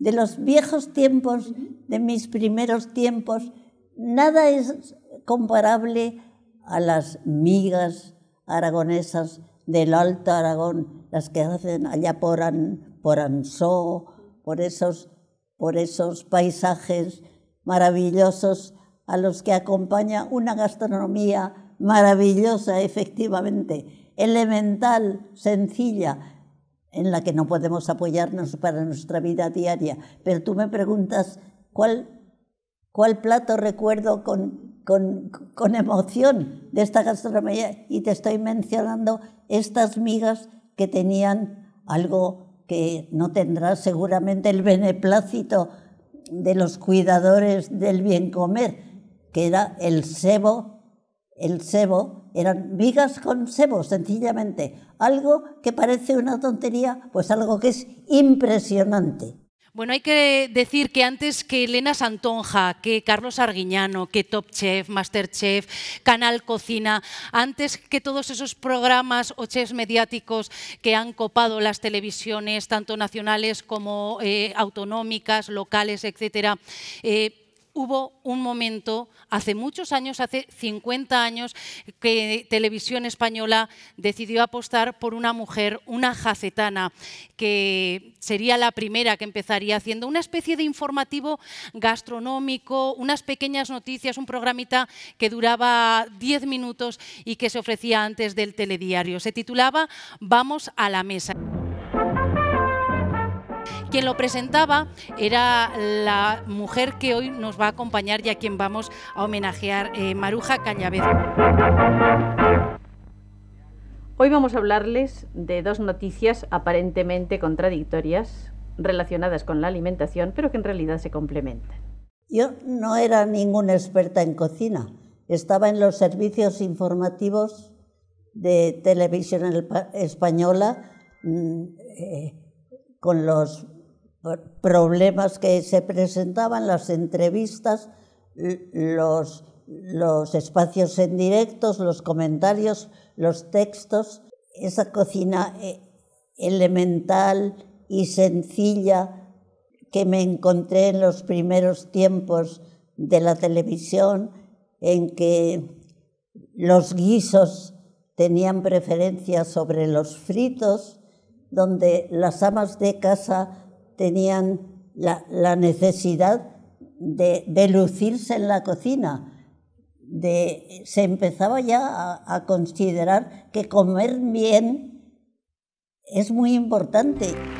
de los viejos tiempos, de mis primeros tiempos, nada es comparable a las migas aragonesas del Alto Aragón, las que hacen allá por, Anso, por esos, por esos paisajes maravillosos a los que acompaña una gastronomía maravillosa, efectivamente, elemental, sencilla, en la que no podemos apoyarnos para nuestra vida diaria. Pero tú me preguntas, ¿cuál, plato recuerdo con, con emoción de esta gastronomía? Y te estoy mencionando estas migas que tenían algo que no tendrá seguramente el beneplácito de los cuidadores del bien comer, que era el sebo el sebo, eran vigas con sebo, sencillamente. Algo que parece una tontería, pues algo que es impresionante. Bueno, hay que decir que antes que Elena Santonja, que Carlos Arguiñano, que Top Chef, Master Chef, Canal Cocina, antes que todos esos programas o chefs mediáticos que han copado las televisiones, tanto nacionales como eh, autonómicas, locales, etcétera, eh, hubo un momento, hace muchos años, hace 50 años, que Televisión Española decidió apostar por una mujer, una jacetana, que sería la primera que empezaría haciendo una especie de informativo gastronómico, unas pequeñas noticias, un programita que duraba 10 minutos y que se ofrecía antes del telediario. Se titulaba Vamos a la mesa. Quien lo presentaba era la mujer que hoy nos va a acompañar y a quien vamos a homenajear, eh, Maruja Cañavez. Hoy vamos a hablarles de dos noticias aparentemente contradictorias relacionadas con la alimentación, pero que en realidad se complementan. Yo no era ninguna experta en cocina. Estaba en los servicios informativos de televisión española mm, eh, con los problemas que se presentaban, las entrevistas, los, los espacios en directos, los comentarios, los textos, esa cocina eh, elemental y sencilla que me encontré en los primeros tiempos de la televisión, en que los guisos tenían preferencia sobre los fritos, donde las amas de casa tenían la, necesidad de, lucirse en la cocina. se empezaba ya a considerar que comer bien es muy importante.